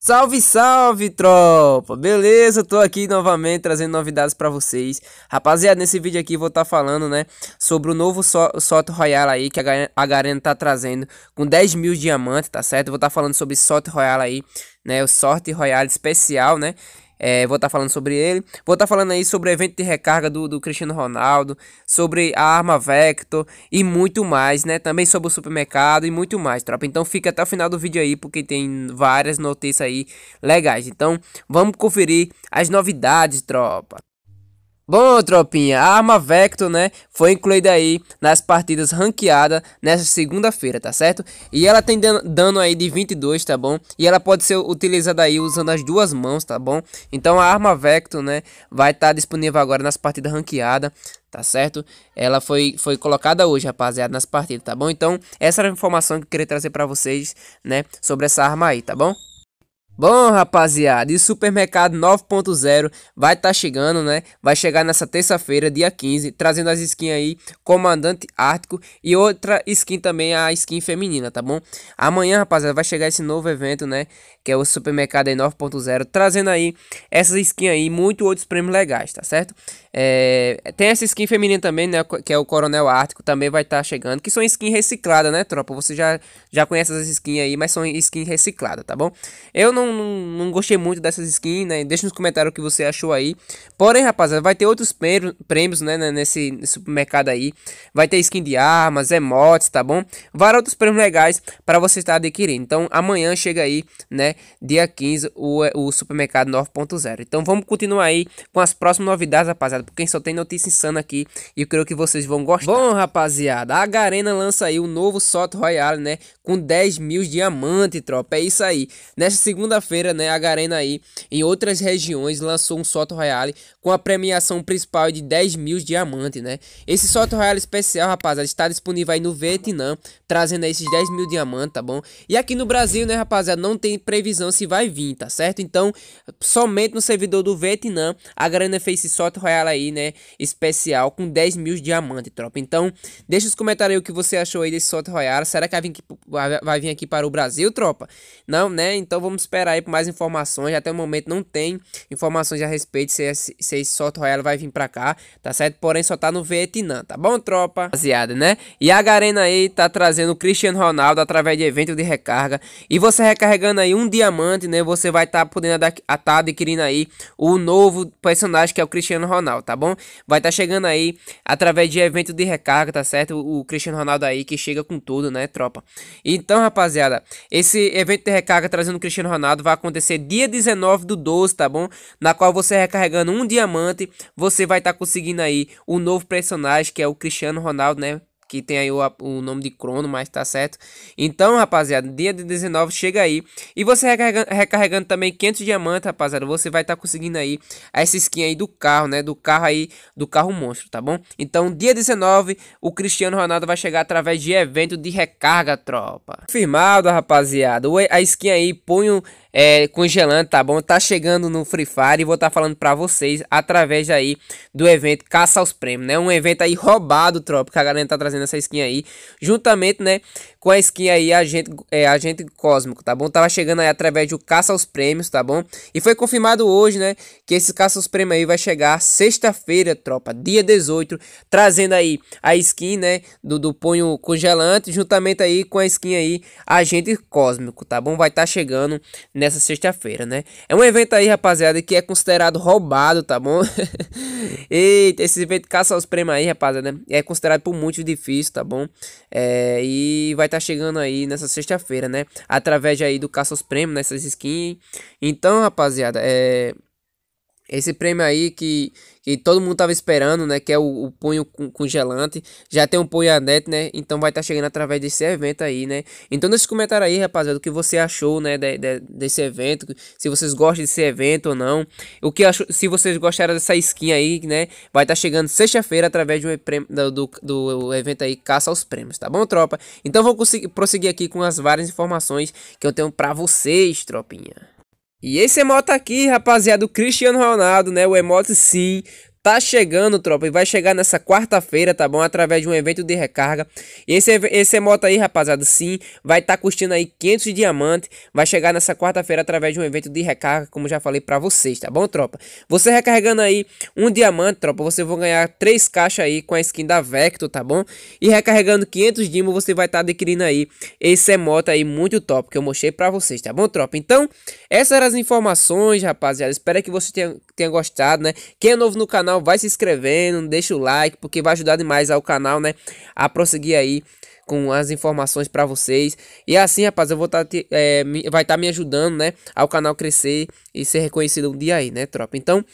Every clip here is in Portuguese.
Salve, salve, tropa! Beleza? Tô aqui novamente trazendo novidades para vocês. Rapaziada, nesse vídeo aqui vou estar tá falando, né, sobre o novo sorte Soto aí que a, Garena tá trazendo com 10 mil diamantes, tá certo? Vou estar tá falando sobre Soto royal aí, né, o Sorte royal especial, né? É, vou estar tá falando sobre ele. Vou estar tá falando aí sobre o evento de recarga do, do Cristiano Ronaldo, sobre a arma Vector e muito mais, né? Também sobre o supermercado e muito mais, tropa. Então fica até o final do vídeo aí, porque tem várias notícias aí legais. Então vamos conferir as novidades, tropa. Bom, tropinha, a arma Vector, né, foi incluída aí nas partidas ranqueadas nessa segunda-feira, tá certo? E ela tem dano aí de 22, tá bom? E ela pode ser utilizada aí usando as duas mãos, tá bom? Então a arma Vector, né, vai estar tá disponível agora nas partidas ranqueadas, tá certo? Ela foi, foi colocada hoje, rapaziada, nas partidas, tá bom? Então essa era a informação que eu queria trazer pra vocês, né, sobre essa arma aí, tá bom? Bom, rapaziada, e o Supermercado 9.0 vai estar tá chegando, né? Vai chegar nessa terça-feira, dia 15, trazendo as skins aí, Comandante Ártico e outra skin também, a skin feminina, tá bom? Amanhã, rapaziada, vai chegar esse novo evento, né? Que é o Supermercado 9.0, trazendo aí essas skins aí, muito outros prêmios legais, tá certo? É, tem essa skin feminina também, né? Que é o Coronel Ártico, também vai estar tá chegando. Que são skin reciclada, né, tropa? Você já, já conhece essas skins aí, mas são skin reciclada, tá bom? Eu não, não, não gostei muito dessas skins, né? Deixa nos comentários o que você achou aí. Porém, rapaziada, vai ter outros prêmios, né, né? Nesse, nesse supermercado aí. Vai ter skin de armas, emotes, tá bom? Vários outros prêmios legais para você estar tá adquirindo. Então, amanhã chega aí, né? Dia 15, o, é, o supermercado 9.0. Então, vamos continuar aí com as próximas novidades, rapaziada porque só tem notícia insana aqui e eu creio que vocês vão gostar. Bom, rapaziada, a Garena lança aí o um novo Soto Royale, né? Com 10 mil diamantes, tropa. É isso aí. Nessa segunda-feira, né? A Garena aí, em outras regiões, lançou um Soto Royale com a premiação principal de 10 mil diamantes, né? Esse Soto Royale especial, rapaziada, está disponível aí no Vietnã, trazendo aí esses 10 mil diamantes, tá bom? E aqui no Brasil, né, rapaziada, não tem previsão se vai vir, tá certo? Então, somente no servidor do Vietnã, a Garena fez esse Soto Royale aí, né? Especial com 10 mil diamantes, tropa. Então, deixa os comentários aí o que você achou aí desse sorte royal. Será que vai vir, aqui, vai vir aqui para o Brasil, tropa? Não, né? Então vamos esperar aí por mais informações. Até o momento não tem informações a respeito se esse, se esse Soto vai vir para cá, tá certo? Porém, só tá no Vietnã, tá bom, tropa? Rapaziada, né? E a Garena aí tá trazendo o Cristiano Ronaldo através de evento de recarga. E você recarregando aí um diamante, né? Você vai estar tá podendo estar tá adquirindo aí o novo personagem que é o Cristiano Ronaldo tá bom? Vai estar tá chegando aí através de evento de recarga, tá certo? O Cristiano Ronaldo aí que chega com tudo, né, tropa? Então, rapaziada, esse evento de recarga trazendo o Cristiano Ronaldo vai acontecer dia 19 do 12, tá bom? Na qual você recarregando um diamante, você vai estar tá conseguindo aí o novo personagem que é o Cristiano Ronaldo, né? que tem aí o, o nome de Crono, mas tá certo. Então, rapaziada, dia de 19 chega aí. E você recarregando, recarregando também 500 diamantes, rapaziada, você vai estar tá conseguindo aí essa skin aí do carro, né? Do carro aí, do carro monstro, tá bom? Então, dia 19, o Cristiano Ronaldo vai chegar através de evento de recarga, tropa. Firmado, rapaziada. A skin aí, punho é, congelando, tá bom? Tá chegando no Free Fire e vou estar tá falando pra vocês através aí do evento Caça aos Prêmios, né? Um evento aí roubado, tropa, que a galera tá trazendo essa skin aí, juntamente, né, com a skin aí Agente, é, Agente Cósmico, tá bom? Tava chegando aí através do Caça aos Prêmios, tá bom? E foi confirmado hoje, né, que esse Caça aos Prêmios aí vai chegar sexta-feira, tropa, dia 18, trazendo aí a skin, né, do, do punho congelante, juntamente aí com a skin aí Agente Cósmico, tá bom? Vai estar tá chegando nessa nessa sexta-feira, né? É um evento aí, rapaziada, que é considerado roubado, tá bom? Eita, esse evento caça aos prêmios aí, rapaziada, né? é considerado por muito difícil, tá bom? É, e vai estar tá chegando aí nessa sexta-feira, né? Através aí do caça aos prêmios, nessas skins. Então, rapaziada, é... Esse prêmio aí que, que todo mundo tava esperando, né? Que é o, o punho congelante. Já tem um punho anete, né? Então vai estar tá chegando através desse evento aí, né? Então nesse comentário aí, rapaziada, o que você achou, né? De, de, desse evento. Se vocês gostam desse evento ou não. O que acho se vocês gostaram dessa skin aí, né? Vai estar tá chegando sexta-feira através de um prêmio, do, do, do, evento aí Caça aos Prêmios, tá bom, tropa? Então vou prosseguir aqui com as várias informações que eu tenho para vocês, tropinha. E esse emote tá aqui, rapaziada, do Cristiano Ronaldo, né? O emote sim Tá chegando, tropa, e vai chegar nessa quarta-feira, tá bom? Através de um evento de recarga. E esse, esse moto aí, rapaziada, sim, vai estar tá custando aí 500 diamantes. diamante. Vai chegar nessa quarta-feira através de um evento de recarga, como já falei pra vocês, tá bom, tropa? Você recarregando aí um diamante, tropa, você vai ganhar três caixas aí com a skin da Vector, tá bom? E recarregando 500 dimos, você vai estar tá adquirindo aí esse moto aí muito top, que eu mostrei pra vocês, tá bom, tropa? Então, essas eram as informações, rapaziada. Espero que você tenha tenha gostado, né? Quem é novo no canal, vai se inscrevendo, deixa o like, porque vai ajudar demais ao canal, né? A prosseguir aí com as informações para vocês. E assim, rapaz, eu vou tá, é, vai estar tá me ajudando, né? Ao canal crescer e ser reconhecido um dia aí, né, tropa? Então,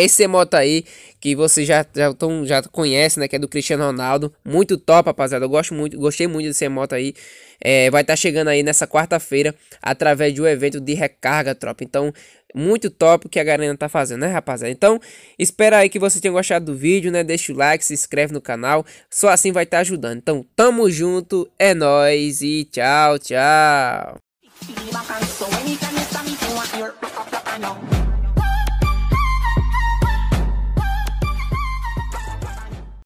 esse moto aí, que você já, já, tão, já conhece, né? Que é do Cristiano Ronaldo. Muito top, rapaziada. Eu gosto muito, gostei muito desse moto aí. É, vai estar tá chegando aí nessa quarta-feira através de um evento de recarga, tropa. Então, muito top que a galera tá fazendo, né, rapaziada? Então, espera aí que você tenha gostado do vídeo, né? Deixa o like, se inscreve no canal. Só assim vai estar tá ajudando. Então, tamo junto, é nóis e tchau, tchau.